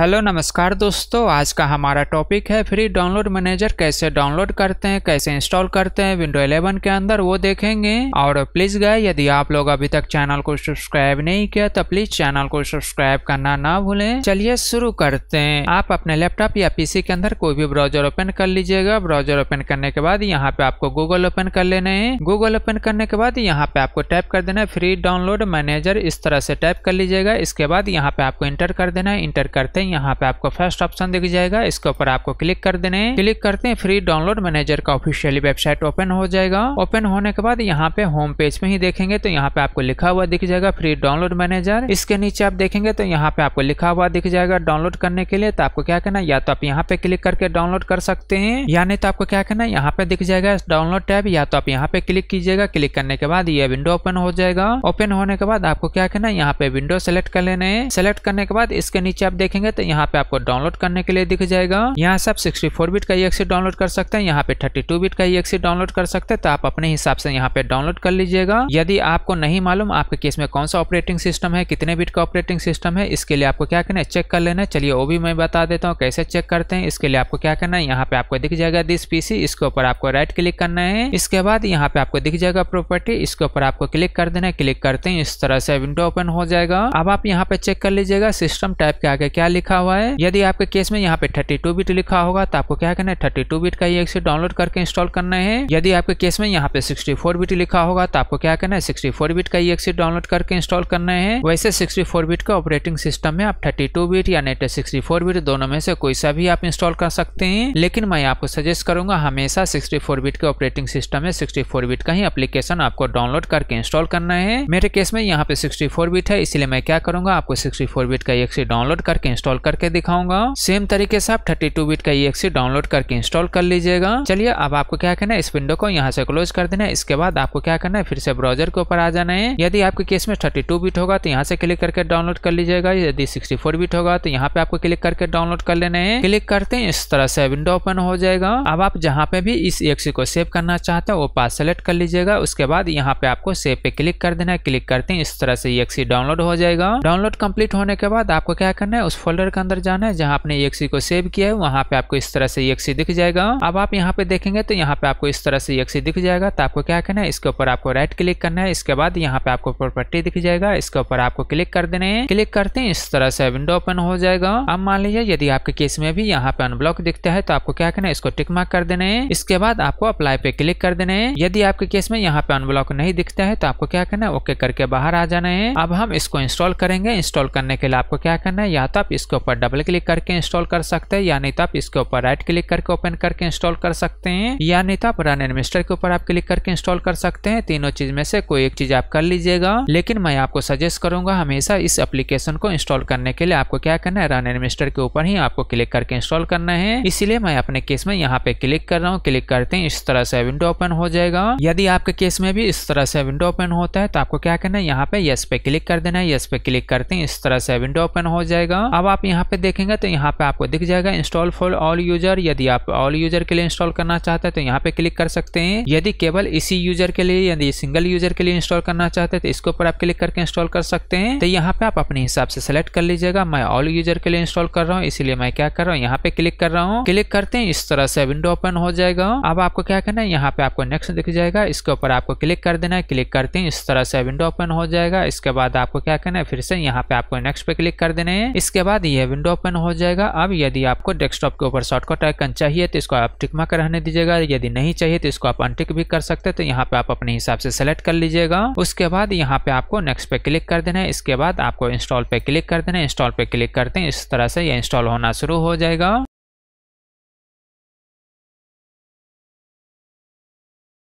hello नमस्कार दोस्तों आज का हमारा टॉपिक है फ्री डाउनलोड मैनेजर कैसे डाउनलोड करते हैं कैसे इंस्टॉल करते हैं विंडो 11 के अंदर वो देखेंगे और प्लीज गए यदि आप लोग अभी तक चैनल को सब्सक्राइब नहीं किया तो प्लीज चैनल को सब्सक्राइब करना ना भूलें चलिए शुरू करते हैं आप अपने लैपटॉप या पीसी के अंदर कोई भी ब्राउजर ओपन कर लीजिएगा ब्राउजर ओपन करने के बाद यहाँ पे आपको गूगल ओपन कर लेना है गूगल ओपन करने के बाद यहाँ पे आपको टाइप कर देना है फ्री डाउनलोड मैनेजर इस तरह से टाइप कर लीजिएगा इसके बाद यहाँ पे आपको इंटर कर देना है इंटर करते हैं यहाँ पे आपको फर्स्ट ऑप्शन दिख जाएगा इसके ऊपर आपको क्लिक कर देने क्लिक करते हैं फ्री डाउनलोड मैनेजर का ऑफिशियली वेबसाइट ओपन हो जाएगा ओपन होने के बाद यहाँ पे होम पेज में ही देखेंगे तो यहाँ पे आपको लिखा हुआ दिख जाएगा फ्री डाउनलोड मैनेजर इसके नीचे आप देखेंगे तो यहाँ पे आपको लिखा हुआ दिख जाएगा डाउनलोड करने के लिए तो आपको क्या कहना या तो आप यहाँ पे क्लिक करके डाउनलोड कर सकते हैं या नहीं तो आपको क्या कहना यहाँ पे दिख जाएगा डाउनलोड टैब या तो आप यहाँ पे क्लिक कीजिएगा क्लिक करने के बाद ये विंडो ओपन हो जाएगा ओपन होने के बाद आपको क्या कहना यहाँ पे विंडो सेलेक्ट कर लेने सेलेक्ट करने के बाद इसके नीचे आप देखेंगे तो यहाँ पे आपको डाउनलोड करने के लिए दिख जाएगा यहाँ से आप फोर बिट का ईएक्सी डाउनलोड कर सकते हैं यहाँ पे थर्टी टू बिट का ईएक्सी डाउनलोड कर सकते हैं तो आप अपने हिसाब से यहाँ पे डाउनलोड कर लीजिएगा यदि आपको नहीं मालूम आपके केस में कौन सा ऑपरेटिंग सिस्टम है कितने बिट का ऑपरेटिंग सिस्टम है इसके लिए आपको क्या करना है चेक कर लेना है चलिए वो भी मैं बता देता हूँ कैसे चेक करते हैं इसके लिए आपको क्या करना है यहाँ पे आपको दिख जाएगा दिस पीसी इसके ऊपर आपको राइट क्लिक करना है इसके बाद यहाँ पे आपको दिख जाएगा प्रॉपर्टी इसके ऊपर आपको क्लिक कर देना है क्लिक करते हैं इस तरह से विंडो ओपन हो जाएगा अब आप यहाँ पे चेक कर लीजिएगा सिस्टम टाइप के आगे क्या लिखा लिखा हुआ है यदि आपके केस में यहाँ पे 32 बिट लिखा होगा तो आपको क्या करना है 32 बिट का ये डाउनलोड करके इंस्टॉल करना है यदि आपके केस में यहाँ पे 64 बिट लिखा होगा तो आपको क्या करना है 64 बिट का ये डाउनलोड करके इंस्टॉल करना है वैसे 64 बिट का ऑपरेटिंग सिस्टम में आप 32 बिट या नेट 64 बिट दोनों में से कोई सा भी आप इंस्टॉल कर सकते हैं लेकिन मैं आपको सजेस्ट करूंगा हमेशा फोर बिट के ऑपरेटिंग सिस्टम में फोर बिट का ही एप्लीकेशन आपको डाउनलोड करके इंस्टॉल करना है मेरे केस में यहाँ पे फोर बिट है इसलिए मैं क्या करूंगा आपको फोर बिट का एक डाउनलोड करके इंस्टॉल इंस्टॉल करके दिखाऊंगा सेम तरीके से आप थर्टी टू बिट का ई डाउनलोड करके इंस्टॉल कर लीजिएगा चलिए अब आपको क्या करना है इस विंडो को यहाँ से क्लोज कर देना है इसके बाद आपको क्या करना है फिर से ब्राउजर के ऊपर आ जाना है यदि आपके केस में थर्टी टू बिट होगा तो यहाँ से क्लिक करके डाउनलोड कर लीजिएगा यदि सिक्सटी फोर बिट होगा तो यहाँ पे आपको क्लिक करके डाउनलोड कर लेना है क्लिक करते हैं इस तरह से विंडो ओपन हो जाएगा अब आप जहाँ पे भी इस एक्सी को सेव करना चाहते हैं वो पास सेलेक्ट कर लीजिएगा उसके बाद यहाँ पे आपको सेव पे क्लिक कर देना है क्लिक करते हैं इस तरह से एक्सी डाउनलोड हो जाएगा डाउनलोड कंप्लीट होने के बाद आपको क्या करना है उस फोल फोल्डर के अंदर जाना है जहाँ आपने ई को सेव किया है वहाँ पे आपको इस तरह से ई दिख जाएगा अब आप यहाँ पे देखेंगे तो यहाँ पे आपको इस तरह से ई दिख जाएगा तो आपको क्या करना है इसके ऊपर आपको राइट क्लिक करना है इसके बाद यहाँ पे आपको प्रॉपर्टी दिख जाएगा इसके ऊपर आपको क्लिक कर देने क्लिक करते हैं इस तरह से विंडो ओपन हो जाएगा अब मान लीजिए यदि आपके केस में भी यहाँ पे अनब्लॉक दिखता है तो आपको क्या करना है इसको टिकमार्क कर देने इसके बाद आपको अप्लाई पे क्लिक कर देने यदि आपके केस में यहाँ पे अनब्लॉक नहीं दिखता है तो आपको क्या करना है ओके करके बाहर आ जाना है अब हम इसको इंस्टॉल करेंगे इंस्टॉल करने के लिए आपको क्या करना है या तो आप इसको इसके ऊपर डबल क्लिक करके इंस्टॉल कर सकते हैं या नहीं तो आप इसके ऊपर राइट क्लिक करके ओपन करके इंस्टॉल कर सकते हैं या नहीं तो आप रन एडमिस्टर के ऊपर आप क्लिक करके इंस्टॉल कर सकते हैं तीनों चीज में से कोई एक चीज आप कर लीजिएगा लेकिन मैं आपको सजेस्ट करूंगा हमेशा इस एप्लीकेशन को इंस्टॉल करने के लिए आपको क्या करना है रन एडमिस्टर के ऊपर ही आपको क्लिक करके इंस्टॉल करना है इसलिए मैं अपने केस में यहाँ पे क्लिक कर रहा हूँ क्लिक करते हैं इस तरह से विंडो ओपन हो जाएगा यदि आपके केस में भी इस तरह से विंडो ओपन होता है तो आपको क्या करना है यहाँ पे यस पे क्लिक कर देना है यस पे क्लिक करते हैं इस तरह से विंडो ओपन हो जाएगा अब आप आप यहाँ पे देखेंगे तो यहाँ पे आपको दिख जाएगा इंस्टॉल फॉर ऑल यूजर यदि आप ऑल यूजर के लिए इंस्टॉल करना चाहते हैं तो यहाँ पे क्लिक कर सकते हैं यदि केवल इसी यूजर के लिए यदि सिंगल यूजर के लिए इंस्टॉल करना चाहते हैं तो इसके ऊपर आप क्लिक करके इंस्टॉल कर सकते हैं तो यहाँ पे आप अपने हिसाब से सिलेक्ट कर लीजिएगा मैं ऑल यूजर के लिए इंस्टॉल कर रहा हूँ इसीलिए मैं क्या कर रहा हूँ यहाँ पे क्लिक कर रहा हूँ क्लिक करते हैं इस तरह से विंडो ओपन हो जाएगा अब आपको क्या करना है यहाँ पे आपको नेक्स्ट दिख जाएगा इसके ऊपर आपको क्लिक कर देना है क्लिक करते हैं इस तरह से विंडो ओपन हो जाएगा इसके बाद आपको क्या करना है फिर से यहाँ पे आपको नेक्स्ट पे क्लिक कर देना है इसके बाद यदि यह विंडो ओपन हो जाएगा अब यदि आपको डेस्कटॉप के ऊपर शॉर्टकट आइकन चाहिए तो इसको आप टिकमा कर रहने दीजिएगा यदि नहीं चाहिए तो इसको आप अनटिक भी कर सकते हैं तो यहाँ पे आप अपने हिसाब से सेलेक्ट कर लीजिएगा उसके बाद यहाँ पे आपको नेक्स्ट पे क्लिक कर देना है इसके बाद आपको इंस्टॉल पे क्लिक कर देना है इंस्टॉल पे क्लिक करते हैं इस तरह से यह इंस्टॉल होना शुरू हो जाएगा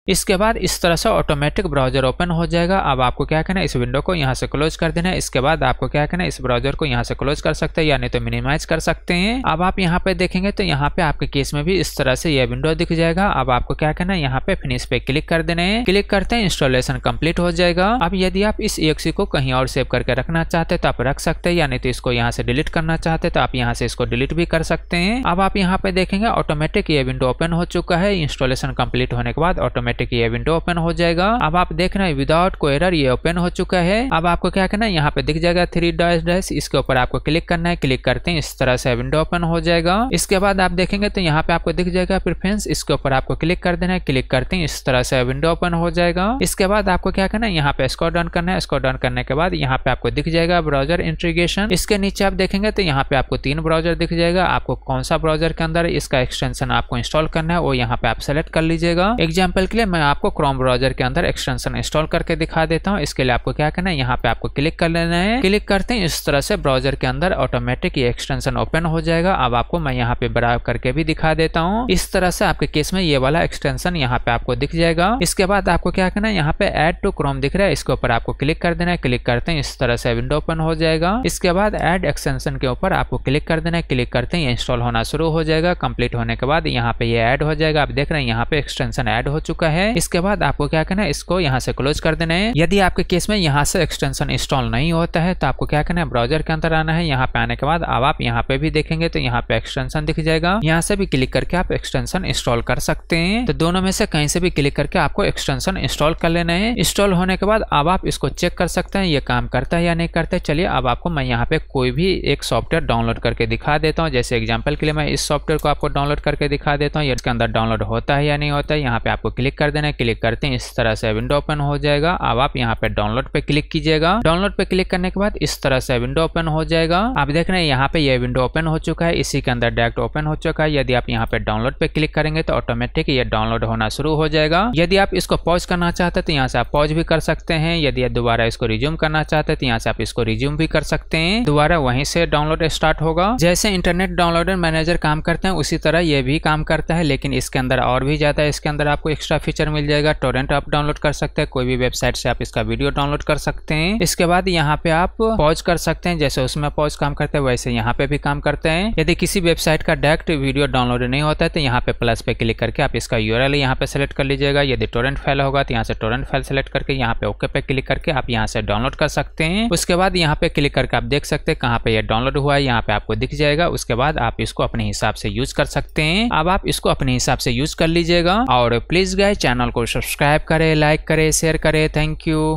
इसके बाद इस तरह से ऑटोमेटिक ब्राउजर ओपन हो जाएगा अब आपको क्या करना है इस विंडो को यहाँ से क्लोज कर देना है इसके बाद आपको क्या करना है इस ब्राउजर को यहाँ से क्लोज कर सकते हैं या नहीं तो मिनिमाइज कर सकते हैं अब आप यहाँ पे देखेंगे तो यहाँ पे आपके केस में भी इस तरह से यह विंडो दिख जाएगा अब आपको क्या करना है यहाँ पे फिनिश पे क्लिक कर देना है क्लिक करते हैं इंस्टॉलेशन कम्प्लीट हो जाएगा अब यदि आप इस एक्सी को कहीं और सेव करके रखना चाहते तो आप रख सकते हैं या नहीं तो इसको यहाँ से डिलीट करना चाहते तो आप यहाँ से इसको डिलीट भी कर सकते हैं अब आप यहाँ पे देखेंगे ऑटोमेटिक ये विंडो ओपन हो चुका है इंस्टॉलेशन कम्प्लीट होने के बाद ऑटोमेटिक ऑटोमेटिक ये विंडो ओपन हो जाएगा अब आप देख रहे हैं विदाउट को एरर ये ओपन हो चुका है अब आपको क्या करना है यहाँ पे दिख जाएगा थ्री डैश डैश इसके ऊपर आपको क्लिक करना है क्लिक करते हैं इस तरह से विंडो ओपन हो जाएगा इसके बाद आप देखेंगे तो यहाँ पे आपको दिख जाएगा प्रिफरेंस इसके ऊपर आपको क्लिक कर देना है क्लिक करते हैं इस तरह से विंडो ओपन हो जाएगा इसके बाद आपको क्या करना है यहाँ पे स्कोर डाउन करना है स्कोर डाउन करने के बाद यहाँ पे आपको दिख जाएगा ब्राउजर इंट्रीगेशन इसके नीचे आप देखेंगे तो यहाँ पे आपको तीन ब्राउजर दिख जाएगा आपको कौन सा ब्राउजर के अंदर इसका एक्सटेंशन आपको इंस्टॉल करना है वो यहाँ पे आप सेलेक्ट कर लीजिएगा एग्जाम्पल के लिए मैं आपको क्रोम ब्राउजर के अंदर एक्सटेंशन इंस्टॉल करके दिखा देता हूँ इसके लिए आपको क्या करना है यहाँ पे आपको क्लिक कर लेना है क्लिक करते हैं इस तरह से ब्राउजर के अंदर ऑटोमेटिक ये एक्सटेंशन ओपन हो जाएगा अब आपको मैं यहाँ पे बड़ा करके भी दिखा देता हूँ इस तरह से आपके केस में ये वाला एक्सटेंशन यहाँ पे आपको दिख जाएगा इसके बाद आपको क्या करना है यहाँ पे एड टू क्रोम दिख रहा है इसके ऊपर आपको क्लिक कर देना है क्लिक करते हैं इस तरह से विंडो ओपन हो जाएगा इसके बाद एड एक्सटेंशन के ऊपर आपको क्लिक कर देना है क्लिक करते हैं इंस्टॉल होना शुरू हो जाएगा कंप्लीट होने के बाद यहाँ पे ये ऐड हो जाएगा आप देख रहे हैं यहाँ पे एक्सटेंशन ऐड हो चुका है है इसके बाद आपको क्या करना है इसको यहाँ से क्लोज कर देना है यदि आपके केस में यहाँ से एक्सटेंशन इंस्टॉल नहीं होता है तो आपको क्या करना है ब्राउजर के अंदर आना है यहाँ पे आने के बाद अब आप यहाँ पे भी देखेंगे तो यहाँ पे एक्सटेंशन दिख जाएगा यहाँ से भी क्लिक करके आप एक्सटेंशन इंस्टॉल कर सकते हैं तो दोनों में से कहीं से भी क्लिक करके आपको एक्सटेंशन इंस्टॉल कर लेना है इंस्टॉल होने के बाद अब आप इसको चेक कर सकते हैं ये काम करता है या नहीं करता है चलिए अब आपको मैं यहाँ पे कोई भी एक सॉफ्टवेयर डाउनलोड करके दिखा देता हूँ जैसे एग्जाम्पल के लिए मैं इस सॉफ्टवेयर को आपको डाउनलोड करके दिखा देता हूँ इसके अंदर डाउनलोड होता है या नहीं होता है यहाँ पे आपको क्लिक कर कर देना है क्लिक करते हैं इस तरह से विंडो ओपन हो जाएगा अब आप यहाँ पे डाउनलोड पे क्लिक कीजिएगा डाउनलोड पे क्लिक करने के बाद इस तरह से विंडो ओपन हो जाएगा आप देख रहे हैं यहाँ पे ये विंडो ओपन हो चुका है इसी के अंदर डायरेक्ट ओपन हो चुका है यदि आप यहाँ पे डाउनलोड पे क्लिक करेंगे तो ऑटोमेटिक ये डाउनलोड होना शुरू हो जाएगा यदि आप इसको पॉज करना चाहते तो यहाँ से आप पॉज भी कर सकते हैं यदि दोबारा इसको रिज्यूम करना चाहते तो यहाँ से आप इसको रिज्यूम भी कर सकते हैं दोबारा वहीं से डाउनलोड स्टार्ट होगा जैसे इंटरनेट डाउनलोडर मैनेजर काम करते हैं उसी तरह ये भी काम करता है लेकिन इसके अंदर और भी ज्यादा इसके अंदर आपको एक्स्ट्रा फीचर फीचर मिल जाएगा टोरेंट आप डाउनलोड कर सकते हैं कोई भी वेबसाइट से आप इसका वीडियो डाउनलोड कर सकते हैं इसके बाद यहाँ पे आप पॉज कर सकते हैं जैसे उसमें पॉज काम करते हैं वैसे यहाँ पे भी काम करते हैं यदि किसी वेबसाइट का डायरेक्ट वीडियो डाउनलोड नहीं होता है तो यहाँ पे प्लस पे क्लिक करके आप इसका यूर एल यहाँ पे सेलेक्ट कर लीजिएगा यदि टोरेंट फाइल होगा तो यहाँ से टोरेंट फाइल सेलेक्ट करके यहाँ पे ओके पे क्लिक करके आप यहाँ से डाउनलोड कर सकते हैं उसके बाद यहाँ पे क्लिक करके आप देख सकते हैं कहाँ पे डाउनलोड हुआ है यहाँ पे आपको दिख जाएगा उसके बाद आप इसको अपने हिसाब से यूज कर सकते हैं अब आप इसको अपने हिसाब से यूज कर लीजिएगा और प्लीज गाय चैनल को सब्सक्राइब करें लाइक करें शेयर करें थैंक यू